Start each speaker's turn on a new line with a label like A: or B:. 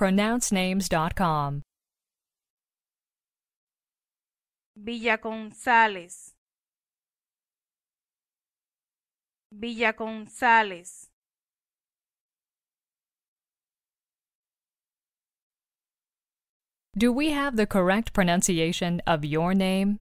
A: pronouncenames.com.
B: Villa González. Villa González.
A: Do we have the correct pronunciation of your name?